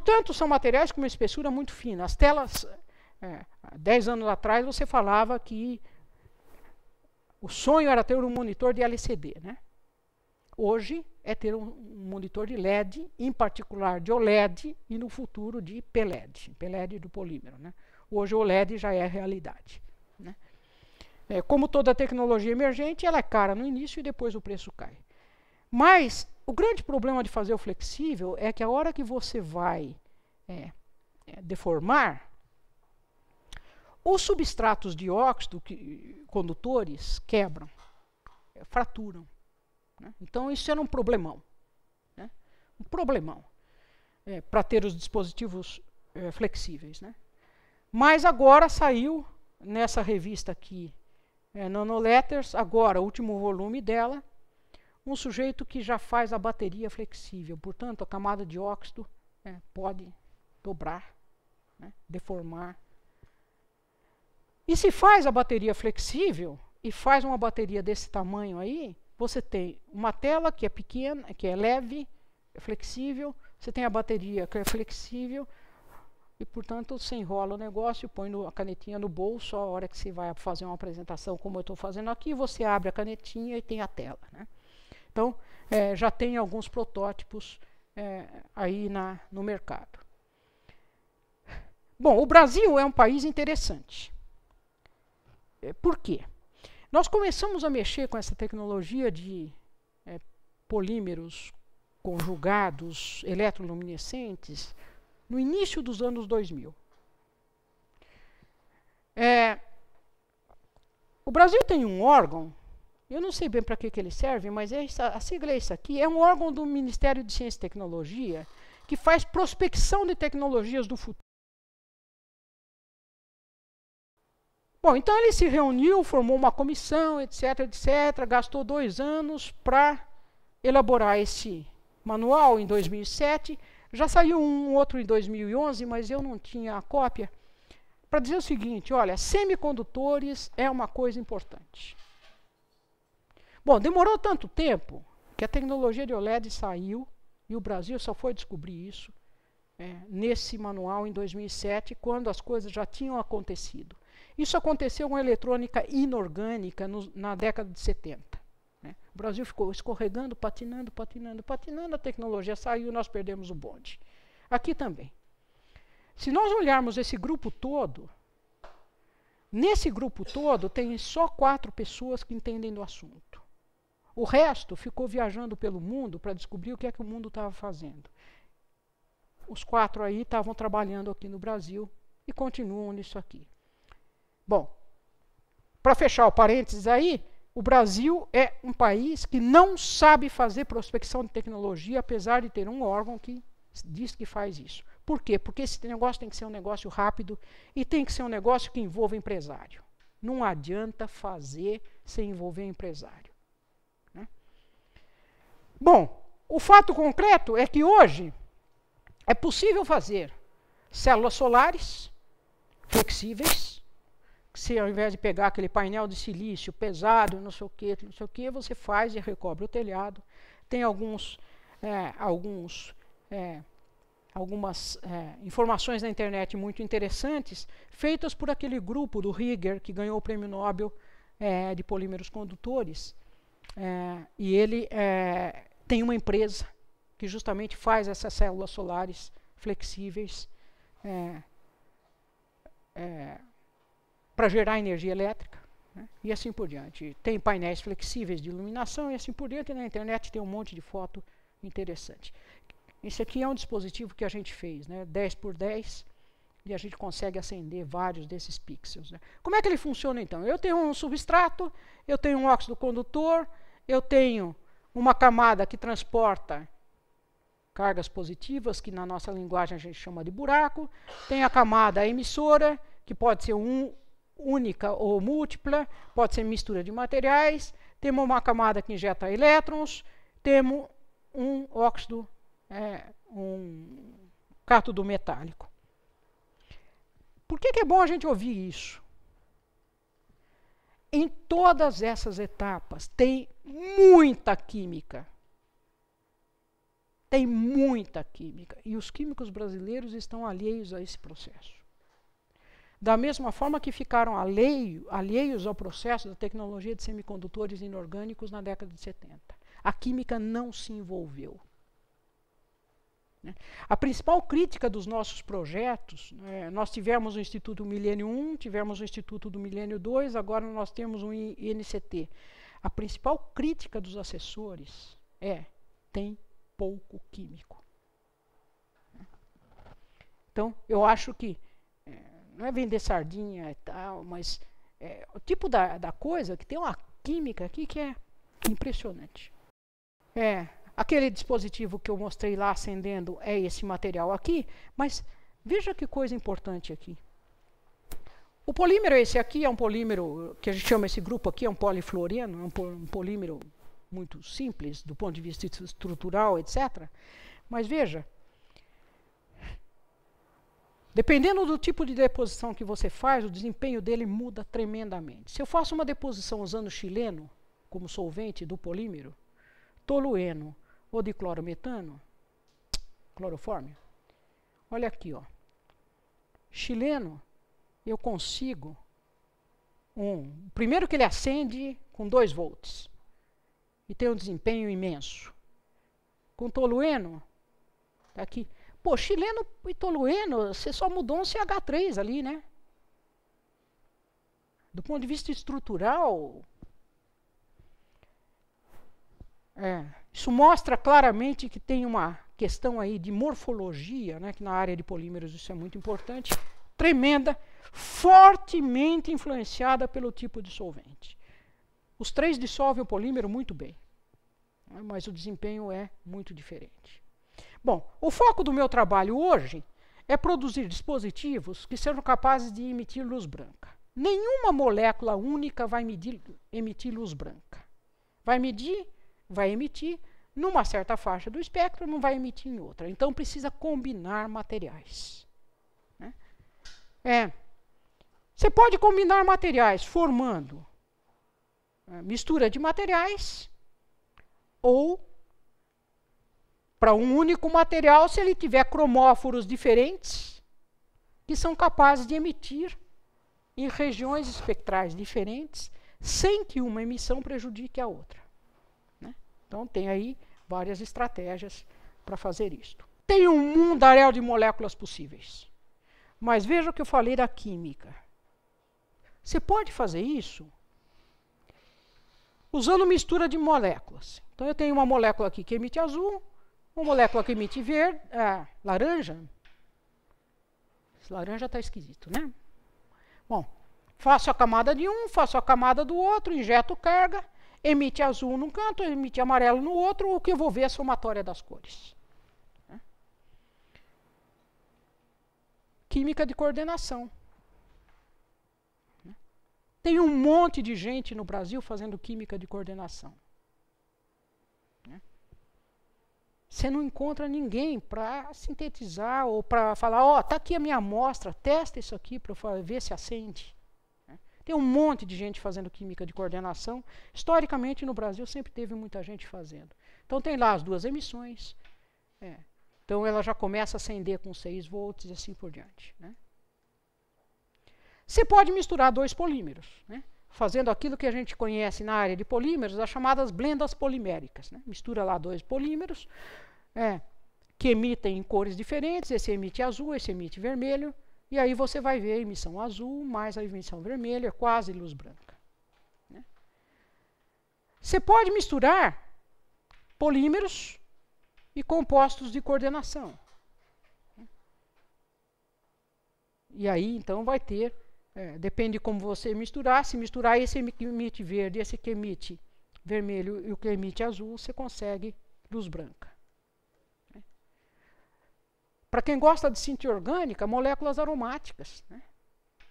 Portanto, são materiais com uma espessura muito fina. As telas, é, dez anos atrás, você falava que o sonho era ter um monitor de LCD. Né? Hoje é ter um, um monitor de LED, em particular de OLED e no futuro de PLED, PLED do polímero. Né? Hoje o OLED já é realidade. Né? É, como toda tecnologia emergente, ela é cara no início e depois o preço cai. Mas o grande problema de fazer o flexível é que a hora que você vai é, é deformar, os substratos de óxido que, condutores quebram, é, fraturam. Né? Então isso era um problemão. Né? Um problemão é, para ter os dispositivos é, flexíveis. Né? Mas agora saiu nessa revista aqui, é, Nanoletters, agora o último volume dela, um sujeito que já faz a bateria flexível, portanto, a camada de óxido né, pode dobrar, né, deformar. E se faz a bateria flexível e faz uma bateria desse tamanho aí, você tem uma tela que é pequena, que é leve, é flexível, você tem a bateria que é flexível e, portanto, você enrola o negócio, põe no, a canetinha no bolso, a hora que você vai fazer uma apresentação, como eu estou fazendo aqui, você abre a canetinha e tem a tela. Né? Então, é, já tem alguns protótipos é, aí na, no mercado. Bom, o Brasil é um país interessante. É, por quê? Nós começamos a mexer com essa tecnologia de é, polímeros conjugados eletroluminescentes no início dos anos 2000. É, o Brasil tem um órgão eu não sei bem para que, que ele serve, mas essa, a sigla é isso aqui. É um órgão do Ministério de Ciência e Tecnologia que faz prospecção de tecnologias do futuro. Bom, então ele se reuniu, formou uma comissão, etc, etc, gastou dois anos para elaborar esse manual em 2007. Já saiu um outro em 2011, mas eu não tinha a cópia. Para dizer o seguinte, olha, semicondutores é uma coisa importante. Bom, demorou tanto tempo que a tecnologia de OLED saiu e o Brasil só foi descobrir isso é, nesse manual em 2007, quando as coisas já tinham acontecido. Isso aconteceu com a eletrônica inorgânica no, na década de 70. Né? O Brasil ficou escorregando, patinando, patinando, patinando, a tecnologia saiu e nós perdemos o bonde. Aqui também. Se nós olharmos esse grupo todo, nesse grupo todo tem só quatro pessoas que entendem do assunto. O resto ficou viajando pelo mundo para descobrir o que é que o mundo estava fazendo. Os quatro aí estavam trabalhando aqui no Brasil e continuam nisso aqui. Bom, para fechar o parênteses aí, o Brasil é um país que não sabe fazer prospecção de tecnologia, apesar de ter um órgão que diz que faz isso. Por quê? Porque esse negócio tem que ser um negócio rápido e tem que ser um negócio que envolva empresário. Não adianta fazer sem envolver empresário. Bom, o fato concreto é que hoje é possível fazer células solares flexíveis, que se ao invés de pegar aquele painel de silício pesado, não sei o que, não sei o que, você faz e recobre o telhado. Tem alguns, é, alguns é, algumas é, informações na internet muito interessantes, feitas por aquele grupo do Rieger, que ganhou o prêmio Nobel é, de polímeros condutores. É, e ele é, tem uma empresa que justamente faz essas células solares flexíveis é, é, para gerar energia elétrica né? e assim por diante. Tem painéis flexíveis de iluminação e assim por diante. Na internet tem um monte de foto interessante. Esse aqui é um dispositivo que a gente fez, né? 10 por 10 e a gente consegue acender vários desses pixels. Né? Como é que ele funciona então? Eu tenho um substrato, eu tenho um óxido condutor, eu tenho uma camada que transporta cargas positivas, que na nossa linguagem a gente chama de buraco, tem a camada emissora, que pode ser um, única ou múltipla, pode ser mistura de materiais, temos uma camada que injeta elétrons, temos um óxido, é, um cátodo metálico. Por que, que é bom a gente ouvir isso? em todas essas etapas tem muita química. Tem muita química. E os químicos brasileiros estão alheios a esse processo. Da mesma forma que ficaram alheio, alheios ao processo da tecnologia de semicondutores inorgânicos na década de 70. A química não se envolveu. Né? A principal crítica dos nossos projetos, né, nós tivemos o Instituto Milênio 1, tivemos o Instituto do Milênio 2, agora nós temos um INCT. A principal crítica dos assessores é tem pouco químico. Então, eu acho que é, não é vender sardinha e tal, mas é, o tipo da, da coisa que tem uma química aqui que é impressionante. É, Aquele dispositivo que eu mostrei lá acendendo é esse material aqui, mas veja que coisa importante aqui. O polímero esse aqui é um polímero que a gente chama esse grupo aqui, é um polifluoreno, é um polímero muito simples do ponto de vista estrutural, etc. Mas veja, Dependendo do tipo de deposição que você faz, o desempenho dele muda tremendamente. Se eu faço uma deposição usando chileno como solvente do polímero, tolueno, ou de clorometano, clorofórmio. Olha aqui, ó. Chileno, eu consigo um. Primeiro que ele acende com 2 volts e tem um desempenho imenso. Com tolueno, tá aqui. Pô, chileno e tolueno, você só mudou um CH3 ali, né? Do ponto de vista estrutural, é, isso mostra claramente que tem uma questão aí de morfologia, né, que na área de polímeros isso é muito importante, tremenda, fortemente influenciada pelo tipo de solvente. Os três dissolvem o polímero muito bem, né, mas o desempenho é muito diferente. Bom, o foco do meu trabalho hoje é produzir dispositivos que sejam capazes de emitir luz branca. Nenhuma molécula única vai medir, emitir luz branca. Vai medir vai emitir numa certa faixa do espectro, não vai emitir em outra. Então precisa combinar materiais. Né? É, você pode combinar materiais formando é, mistura de materiais ou para um único material se ele tiver cromóforos diferentes que são capazes de emitir em regiões espectrais diferentes sem que uma emissão prejudique a outra. Então tem aí várias estratégias para fazer isto. Tem um mundaréu de moléculas possíveis. Mas veja o que eu falei da química. Você pode fazer isso usando mistura de moléculas. Então eu tenho uma molécula aqui que emite azul, uma molécula que emite verde, é, laranja. Esse laranja está esquisito, né? Bom, faço a camada de um, faço a camada do outro, injeto carga emite azul num canto, emite amarelo no outro, o que eu vou ver é a somatória das cores. Química de coordenação. Tem um monte de gente no Brasil fazendo química de coordenação. Você não encontra ninguém para sintetizar ou para falar, ó, oh, tá aqui a minha amostra, testa isso aqui para ver se acende. Tem um monte de gente fazendo química de coordenação. Historicamente, no Brasil, sempre teve muita gente fazendo. Então, tem lá as duas emissões. É. Então, ela já começa a acender com 6 volts e assim por diante. Né? Você pode misturar dois polímeros, né? fazendo aquilo que a gente conhece na área de polímeros, as chamadas blendas poliméricas. Né? Mistura lá dois polímeros é, que emitem em cores diferentes, esse emite azul, esse emite vermelho. E aí você vai ver a emissão azul mais a emissão vermelha, quase luz branca. Né? Você pode misturar polímeros e compostos de coordenação. E aí então vai ter, é, depende de como você misturar, se misturar esse que emite verde, esse que emite vermelho e o que emite azul, você consegue luz branca. Para quem gosta de cintia orgânica, moléculas aromáticas. Né?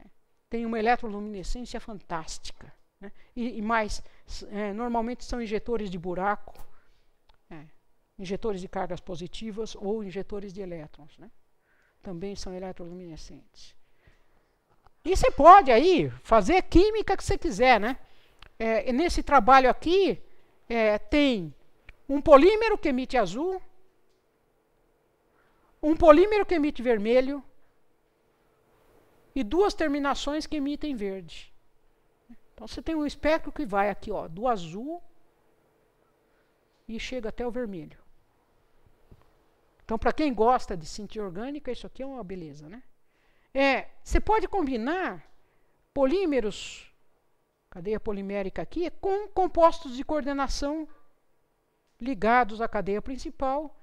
É. Tem uma eletroluminescência fantástica. Né? E, e, mais, é, normalmente são injetores de buraco, é, injetores de cargas positivas ou injetores de elétrons. Né? Também são eletroluminescentes. E você pode aí fazer química que você quiser, né? É, nesse trabalho aqui é, tem um polímero que emite azul, um polímero que emite vermelho e duas terminações que emitem verde. Então você tem um espectro que vai aqui, ó, do azul e chega até o vermelho. Então, para quem gosta de cintia orgânica, isso aqui é uma beleza, né? É, você pode combinar polímeros, cadeia polimérica aqui, com compostos de coordenação ligados à cadeia principal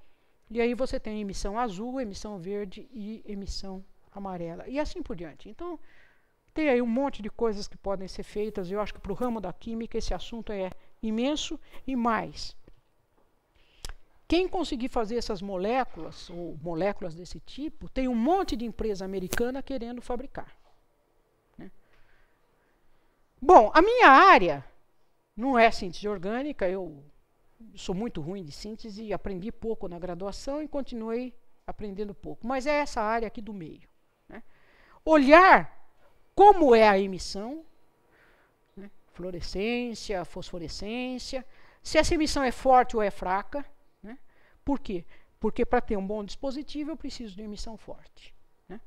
e aí você tem emissão azul, emissão verde e emissão amarela. E assim por diante. Então, tem aí um monte de coisas que podem ser feitas. Eu acho que para o ramo da química esse assunto é imenso e mais. Quem conseguir fazer essas moléculas, ou moléculas desse tipo, tem um monte de empresa americana querendo fabricar. Né? Bom, a minha área não é síntese orgânica, eu sou muito ruim de síntese e aprendi pouco na graduação e continuei aprendendo pouco. Mas é essa área aqui do meio. Né? Olhar como é a emissão, né? fluorescência, fosforescência, se essa emissão é forte ou é fraca. Né? Por quê? Porque para ter um bom dispositivo eu preciso de emissão forte. Né?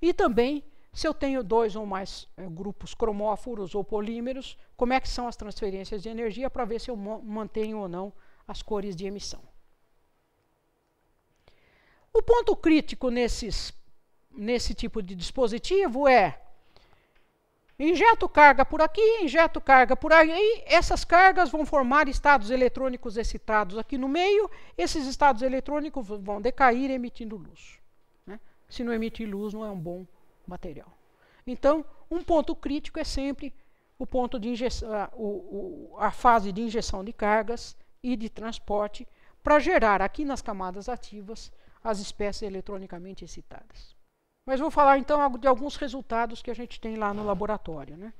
E também se eu tenho dois ou mais eh, grupos cromóforos ou polímeros, como é que são as transferências de energia para ver se eu mantenho ou não as cores de emissão. O ponto crítico nesses, nesse tipo de dispositivo é injeto carga por aqui, injeto carga por aí, essas cargas vão formar estados eletrônicos excitados aqui no meio, esses estados eletrônicos vão decair emitindo luz. Né? Se não emitir luz, não é um bom material. Então, um ponto crítico é sempre o ponto de injeção, a, a fase de injeção de cargas e de transporte para gerar aqui nas camadas ativas as espécies eletronicamente excitadas. Mas vou falar então de alguns resultados que a gente tem lá no laboratório. Né?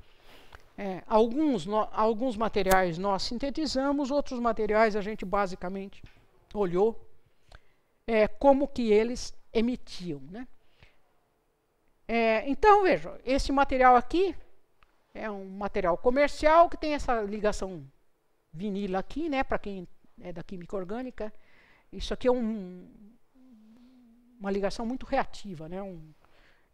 É, alguns, no, alguns materiais nós sintetizamos, outros materiais a gente basicamente olhou é, como que eles emitiam. Né? É, então, veja, esse material aqui é um material comercial que tem essa ligação vinila aqui, né, para quem é da química orgânica. Isso aqui é um, uma ligação muito reativa, né, um,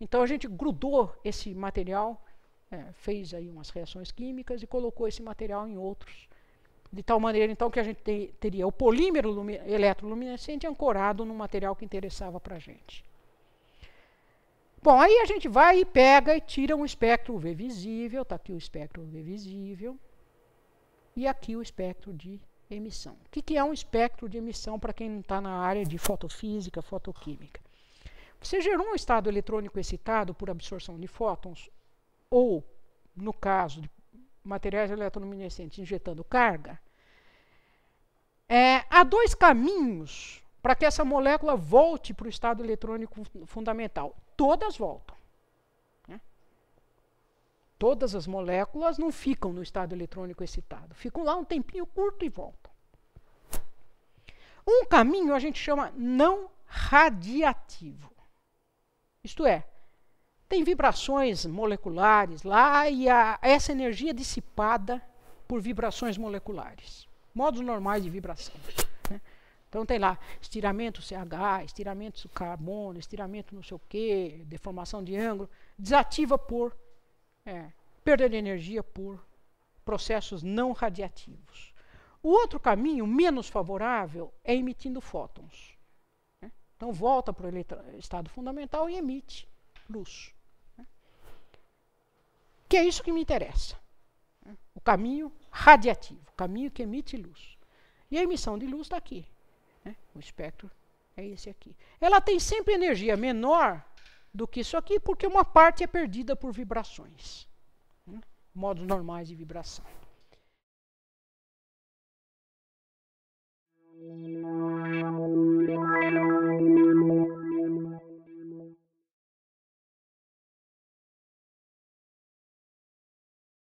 então a gente grudou esse material, é, fez aí umas reações químicas e colocou esse material em outros, de tal maneira então que a gente te, teria o polímero eletroluminescente ancorado no material que interessava para a gente. Bom, aí a gente vai e pega e tira um espectro UV visível, está aqui o espectro UV visível, e aqui o espectro de emissão. O que, que é um espectro de emissão para quem não está na área de fotofísica, fotoquímica? Você gerou um estado eletrônico excitado por absorção de fótons, ou, no caso de materiais eletroluminescentes injetando carga, é, há dois caminhos para que essa molécula volte para o estado eletrônico fundamental todas voltam. Né? Todas as moléculas não ficam no estado eletrônico excitado, ficam lá um tempinho curto e voltam. Um caminho a gente chama não radiativo. Isto é, tem vibrações moleculares lá e a, essa energia dissipada por vibrações moleculares, modos normais de vibração. Então tem lá estiramento CH, estiramento carbono, estiramento não sei o quê, deformação de ângulo, desativa por é, perda de energia por processos não radiativos. O outro caminho, menos favorável, é emitindo fótons. Né? Então volta para o estado fundamental e emite luz. Né? Que é isso que me interessa. Né? O caminho radiativo, o caminho que emite luz. E a emissão de luz está aqui. Né? O espectro é esse aqui. Ela tem sempre energia menor do que isso aqui, porque uma parte é perdida por vibrações. Né? Modos normais de vibração.